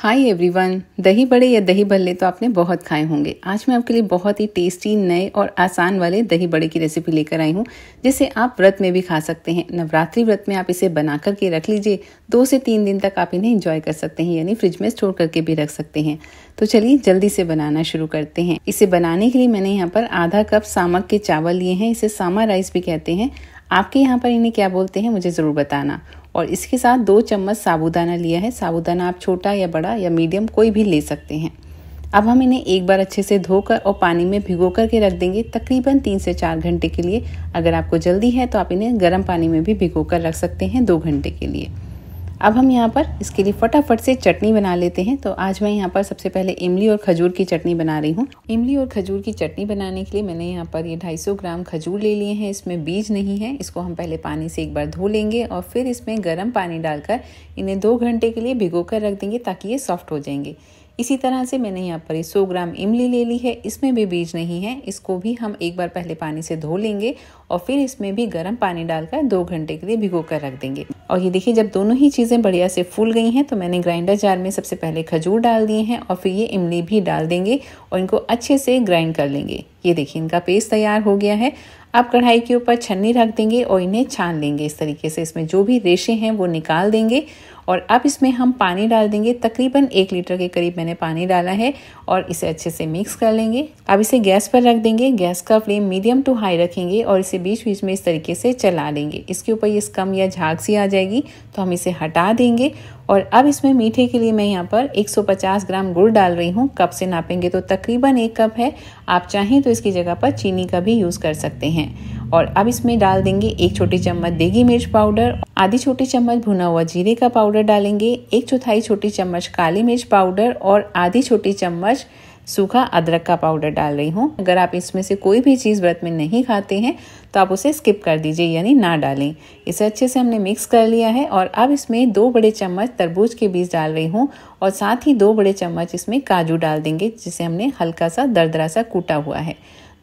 hi everyone दही बड़े या दही भल्ले तो आपने बहुत खाए होंगे आज मैं आपके लिए बहुत ही टेस्टी नए और आसान वाले दही बड़े की रेसिपी लेकर आई हूँ जिसे आप व्रत में भी खा सकते हैं नवरात्रि व्रत में आप इसे बना करके रख लीजिए दो से तीन दिन तक आप इन्हें इंजॉय कर सकते हैं यानी फ्रिज में स्टोर करके भी रख सकते हैं तो चलिए जल्दी से बनाना शुरू करते हैं इसे बनाने के लिए मैंने यहाँ पर आधा कप सामक के चावल लिए हैं इसे सामा राइस भी कहते हैं आपके यहाँ पर इन्हें क्या बोलते हैं मुझे ज़रूर बताना और इसके साथ दो चम्मच साबुदाना लिया है साबूदाना आप छोटा या बड़ा या मीडियम कोई भी ले सकते हैं अब हम इन्हें एक बार अच्छे से धोकर और पानी में भिगो कर के रख देंगे तकरीबन तीन से चार घंटे के लिए अगर आपको जल्दी है तो आप इन्हें गर्म पानी में भी भिगो कर रख सकते हैं दो घंटे के लिए अब हम यहाँ पर इसके लिए फटाफट से चटनी बना लेते हैं तो आज मैं यहाँ पर सबसे पहले इमली और खजूर की चटनी बना रही हूँ इमली और खजूर की चटनी बनाने के लिए मैंने यहाँ पर ये 250 ग्राम खजूर ले लिए हैं इसमें बीज नहीं है इसको हम पहले पानी से एक बार धो लेंगे और फिर इसमें गर्म पानी डालकर इन्हें दो घंटे के लिए भिगो कर रख देंगे ताकि ये सॉफ्ट हो जाएंगे इसी तरह से मैंने यहाँ पर ये सौ ग्राम इमली ले ली है इसमें भी बीज नहीं है इसको भी हम एक बार पहले पानी से धो लेंगे और फिर इसमें भी गर्म पानी डालकर दो घंटे के लिए भिगो कर रख देंगे और ये देखिए जब दोनों ही चीज़ें बढ़िया से फूल गई हैं तो मैंने ग्राइंडर जार में सबसे पहले खजूर डाल दिए हैं और फिर ये इमली भी डाल देंगे और इनको अच्छे से ग्राइंड कर लेंगे ये देखिए इनका पेस्ट तैयार हो गया है आप कढ़ाई के ऊपर छन्नी रख देंगे और इन्हें छान लेंगे इस तरीके से इसमें जो भी रेशे हैं वो निकाल देंगे और अब इसमें हम पानी डाल देंगे तकरीबन एक लीटर के करीब मैंने पानी डाला है और इसे अच्छे से मिक्स कर लेंगे अब इसे गैस पर रख देंगे गैस का फ्लेम मीडियम टू हाई रखेंगे और इसे बीच बीच में इस तरीके से चला लेंगे इसके ऊपर ये स्कम या झाग सी आ जाएगी तो हम इसे हटा देंगे और अब इसमें मीठे के लिए मैं यहाँ पर 150 ग्राम गुड़ डाल रही हूँ कप से नापेंगे तो तकरीबन एक कप है आप चाहें तो इसकी जगह पर चीनी का भी यूज़ कर सकते हैं और अब इसमें डाल देंगे एक छोटी चम्मच देगी मिर्च पाउडर आधी छोटी चम्मच भुना हुआ जीरे का पाउडर डालेंगे एक चौथाई छोटी चम्मच काली मिर्च पाउडर और आधी छोटी चम्मच सूखा अदरक का पाउडर डाल रही हूँ अगर आप इसमें से कोई भी चीज़ व्रत में नहीं खाते हैं तो आप उसे स्किप कर दीजिए यानी ना डालें इसे अच्छे से हमने मिक्स कर लिया है और अब इसमें दो बड़े चम्मच तरबूज के बीज डाल रही हूँ और साथ ही दो बड़े चम्मच इसमें काजू डाल देंगे जिसे हमने हल्का सा दरदरा सा कूटा हुआ है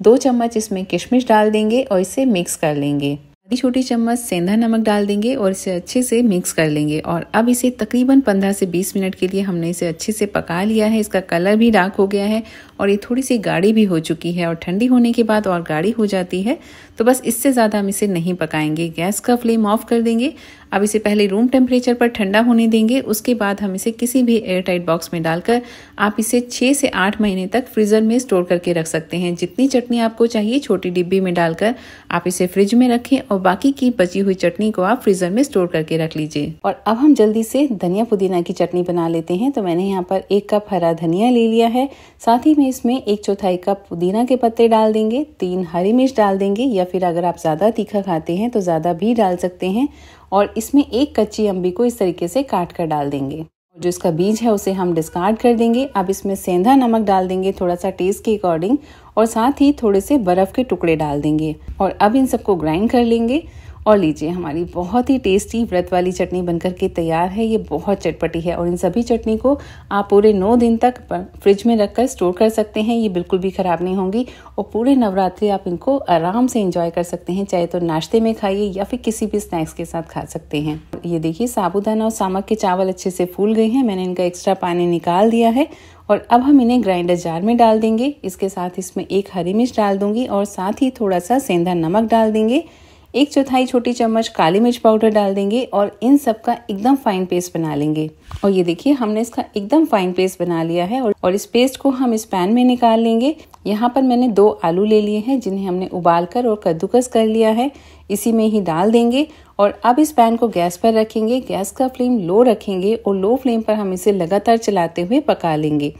दो चम्मच इसमें किशमिश डाल देंगे और इसे मिक्स कर लेंगे आधी छोटी चम्मच सेंधा नमक डाल देंगे और इसे अच्छे से मिक्स कर लेंगे और अब इसे तकरीबन 15 से 20 मिनट के लिए हमने इसे अच्छे से पका लिया है इसका कलर भी डार्क हो गया है और ये थोड़ी सी गाढ़ी भी हो चुकी है और ठंडी होने के बाद और गाढ़ी हो जाती है तो बस इससे ज़्यादा हम इसे नहीं पकाएंगे गैस का फ्लेम ऑफ कर देंगे अब इसे पहले रूम टेम्परेचर पर ठंडा होने देंगे उसके बाद हम इसे किसी भी एयर टाइट बॉक्स में डालकर आप इसे छः से आठ महीने तक फ्रीज़र में स्टोर करके रख सकते हैं जितनी चटनी आपको चाहिए छोटी डिब्बी में डालकर आप इसे फ्रिज में रखें और और बाकी की बची हुई चटनी को आप फ्रीजर में स्टोर करके रख लीजिए और अब हम जल्दी से धनिया पुदीना की चटनी बना लेते हैं तो मैंने यहाँ पर एक कप हरा धनिया ले लिया है साथ ही में इसमें एक चौथाई कप पुदीना के पत्ते डाल देंगे तीन हरी मिर्च डाल देंगे या फिर अगर आप ज़्यादा तीखा खाते हैं तो ज़्यादा भी डाल सकते हैं और इसमें एक कच्ची अम्बी को इस तरीके से काट कर डाल देंगे जो इसका बीज है उसे हम डिस्कार्ड कर देंगे अब इसमें सेंधा नमक डाल देंगे थोड़ा सा टेस्ट के अकॉर्डिंग और साथ ही थोड़े से बर्फ़ के टुकड़े डाल देंगे और अब इन सबको ग्राइंड कर लेंगे और लीजिए हमारी बहुत ही टेस्टी व्रत वाली चटनी बनकर के तैयार है ये बहुत चटपटी है और इन सभी चटनी को आप पूरे नौ दिन तक फ्रिज में रखकर स्टोर कर सकते हैं ये बिल्कुल भी ख़राब नहीं होंगी और पूरे नवरात्रि आप इनको आराम से इंजॉय कर सकते हैं चाहे तो नाश्ते में खाइए या फिर किसी भी स्नैक्स के साथ खा सकते हैं ये देखिए साबुदाना और सामक के चावल अच्छे से फूल गए हैं मैंने इनका एक्स्ट्रा पानी निकाल दिया है और अब हम इन्हें ग्राइंडर जार में डाल देंगे इसके साथ इसमें एक हरी मिर्च डाल दूंगी और साथ ही थोड़ा सा सेंधा नमक डाल देंगे एक चौथाई छोटी चम्मच काली मिर्च पाउडर डाल देंगे और इन सब का एकदम फाइन पेस्ट बना लेंगे और ये देखिए हमने इसका एकदम फाइन पेस्ट बना लिया है और इस पेस्ट को हम इस पैन में निकाल लेंगे यहाँ पर मैंने दो आलू ले लिए हैं जिन्हें हमने उबाल कर और कद्दूकस कर लिया है इसी में ही डाल देंगे और अब इस पैन को गैस पर रखेंगे गैस का फ्लेम लो रखेंगे और लो फ्लेम पर हम इसे लगातार चलाते हुए पका लेंगे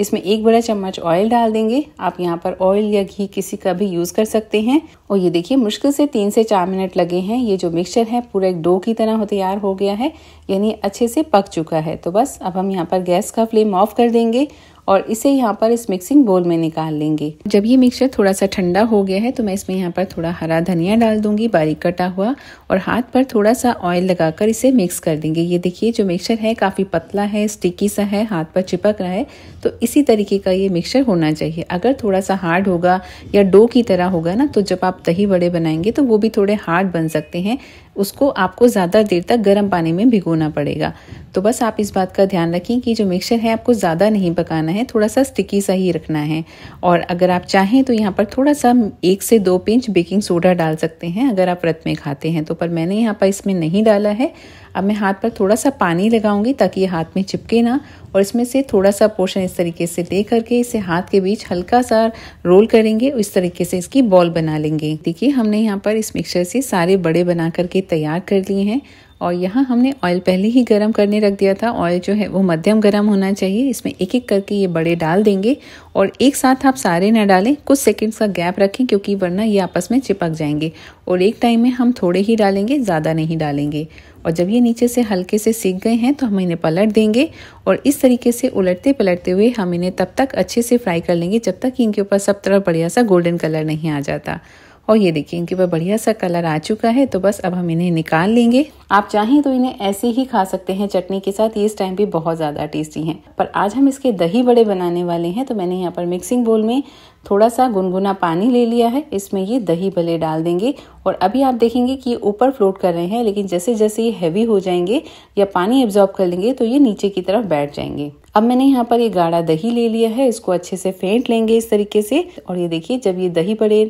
इसमें एक बड़ा चम्मच ऑयल डाल देंगे आप यहाँ पर ऑयल या घी किसी का भी यूज़ कर सकते हैं और ये देखिए मुश्किल से तीन से चार मिनट लगे हैं ये जो मिक्सचर है पूरा एक डो की तरह तैयार हो गया है यानी अच्छे से पक चुका है तो बस अब हम यहाँ पर गैस का फ्लेम ऑफ कर देंगे और इसे यहाँ पर इस मिक्सिंग बोल में निकाल लेंगे जब ये मिक्सचर थोड़ा सा ठंडा हो गया है तो मैं इसमें यहाँ पर थोड़ा हरा धनिया डाल दूंगी बारीक कटा हुआ और हाथ पर थोड़ा सा ऑयल लगाकर इसे मिक्स कर देंगे ये देखिए जो मिक्सचर है काफ़ी पतला है स्टिकी सा है हाथ पर चिपक रहा है तो इसी तरीके का ये मिक्सचर होना चाहिए अगर थोड़ा सा हार्ड होगा या डो की तरह होगा ना तो जब आप दही बड़े बनाएंगे तो वो भी थोड़े हार्ड बन सकते हैं उसको आपको ज़्यादा देर तक गर्म पानी में भिगोना पड़ेगा तो बस आप इस बात का ध्यान रखें कि जो मिक्सचर है आपको ज़्यादा नहीं पकाना है थोड़ा सा स्टिकी सा ही रखना है और अगर आप चाहें तो यहाँ पर थोड़ा सा एक से दो पिंच बेकिंग सोडा डाल सकते हैं अगर आप व्रत में खाते हैं तो पर मैंने यहाँ पर इसमें नहीं डाला है अब मैं हाथ पर थोड़ा सा पानी लगाऊंगी ताकि ये हाथ में चिपके ना और इसमें से थोड़ा सा पोर्शन इस तरीके से ले करके इसे हाथ के बीच हल्का सा रोल करेंगे इस तरीके से इसकी बॉल बना लेंगे देखिए हमने यहाँ पर इस मिक्सचर से सारे बड़े बना करके तैयार कर लिए हैं और यहाँ हमने ऑयल पहले ही गर्म करने रख दिया था ऑयल जो है वो मध्यम गर्म होना चाहिए इसमें एक एक करके ये बड़े डाल देंगे और एक साथ आप सारे ना डालें कुछ सेकंड्स का गैप रखें क्योंकि वरना ये आपस में चिपक जाएंगे और एक टाइम में हम थोड़े ही डालेंगे ज़्यादा नहीं डालेंगे और जब ये नीचे से हल्के से सीख गए हैं तो हम इन्हें पलट देंगे और इस तरीके से उलटते पलटते हुए हम इन्हें तब तक अच्छे से फ्राई कर लेंगे जब तक इनके ऊपर सब तरफ बढ़िया सा गोल्डन कलर नहीं आ जाता और ये देखिए इनके ऊपर बढ़िया सा कलर आ चुका है तो बस अब हम इन्हें निकाल लेंगे आप चाहें तो इन्हें ऐसे ही खा सकते हैं चटनी के साथ ये इस टाइम भी बहुत ज़्यादा टेस्टी हैं पर आज हम इसके दही बड़े बनाने वाले हैं तो मैंने यहाँ पर मिक्सिंग बोल में थोड़ा सा गुनगुना पानी ले लिया है इसमें ये दही भले डाल देंगे और अभी आप देखेंगे कि ये ऊपर फ्लोट कर रहे हैं लेकिन जैसे जैसे ये हैवी हो जाएंगे या पानी एब्जॉर्ब कर लेंगे तो ये नीचे की तरफ बैठ जाएंगे अब मैंने यहाँ पर ये गाढ़ा दही ले लिया है इसको अच्छे से फेंट लेंगे इस तरीके से और ये देखिए जब ये दही बड़े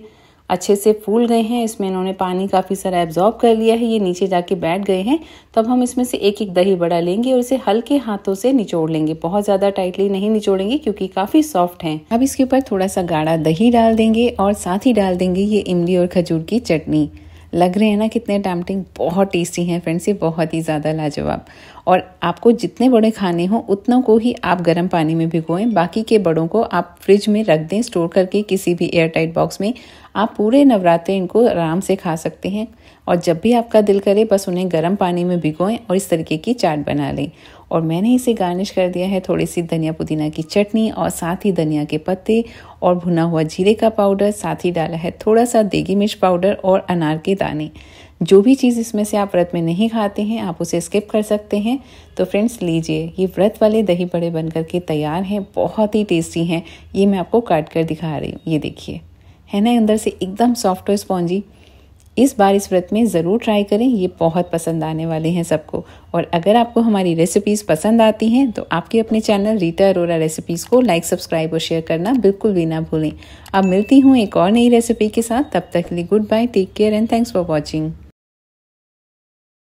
अच्छे से फूल गए हैं इसमें इन्होंने पानी काफ़ी सारा एब्जॉर्ब कर लिया है ये नीचे जाके बैठ गए हैं तब हम इसमें से एक एक दही बड़ा लेंगे और इसे हल्के हाथों से निचोड़ लेंगे बहुत ज़्यादा टाइटली नहीं निचोड़ेंगे क्योंकि काफ़ी सॉफ्ट हैं अब इसके ऊपर थोड़ा सा गाढ़ा दही डाल देंगे और साथ ही डाल देंगे ये इमली और खजूर की चटनी लग रहे हैं ना कितने टैम्पटिंग बहुत टेस्टी हैं फ्रेंड्स ये बहुत ही ज़्यादा लाजवाब और आपको जितने बड़े खाने हों उतना को ही आप गर्म पानी में भिगोएं बाकी के बड़ों को आप फ्रिज में रख दें स्टोर करके किसी भी एयर टाइट बॉक्स में आप पूरे नवरात्रे इनको आराम से खा सकते हैं और जब भी आपका दिल करे बस उन्हें गर्म पानी में भिगोएं और इस तरीके की चाट बना लें और मैंने इसे गार्निश कर दिया है थोड़ी सी धनिया पुदीना की चटनी और साथ ही धनिया के पत्ते और भुना हुआ जीरे का पाउडर साथ ही डाला है थोड़ा सा देगी मिर्च पाउडर और अनार के दाने जो भी चीज़ इसमें से आप व्रत में नहीं खाते हैं आप उसे स्किप कर सकते हैं तो फ्रेंड्स लीजिए ये व्रत वाले दही बड़े बन कर के तैयार हैं बहुत ही टेस्टी हैं ये मैं आपको काट कर दिखा रही हूँ ये देखिए है ना अंदर से एकदम सॉफ्ट और स्पॉन्जी इस बार इस व्रत में ज़रूर ट्राई करें ये बहुत पसंद आने वाले हैं सबको और अगर आपको हमारी रेसिपीज़ पसंद आती हैं तो आपके अपने चैनल रीटा अरोरा रेसिपीज़ को लाइक सब्सक्राइब और शेयर करना बिल्कुल भी ना भूलें अब मिलती हूँ एक और नई रेसिपी के साथ तब तक लिए goodbye take care and thanks for watching